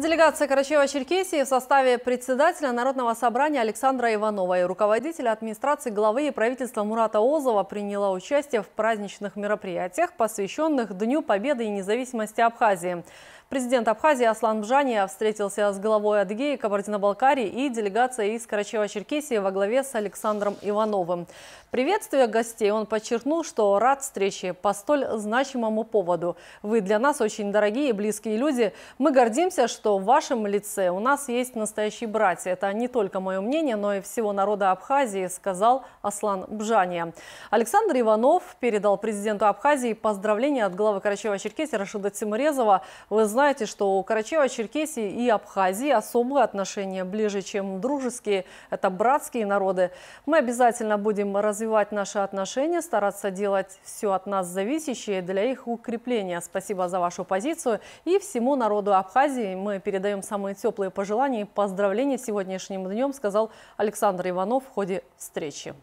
Делегация Карачаева-Черкесии в составе председателя Народного собрания Александра Иванова и руководителя администрации главы и правительства Мурата Озова приняла участие в праздничных мероприятиях, посвященных Дню Победы и независимости Абхазии. Президент Абхазии Аслан Бжания встретился с главой Адыгеи, Кабардино-Балкарии и делегацией из Карачева-Черкесии во главе с Александром Ивановым. Приветствуя гостей, он подчеркнул, что рад встрече по столь значимому поводу. Вы для нас очень дорогие и близкие люди. Мы гордимся, что в вашем лице у нас есть настоящие братья. Это не только мое мнение, но и всего народа Абхазии, сказал Аслан Бжания. Александр Иванов передал президенту Абхазии поздравления от главы Карачева-Черкесии Рашида Тимурезова. Вы знаете, знаете, что у Карачева черкесии и Абхазии особые отношения, ближе, чем дружеские. Это братские народы. Мы обязательно будем развивать наши отношения, стараться делать все от нас зависящее для их укрепления. Спасибо за вашу позицию. И всему народу Абхазии мы передаем самые теплые пожелания и поздравления сегодняшним днем, сказал Александр Иванов в ходе встречи.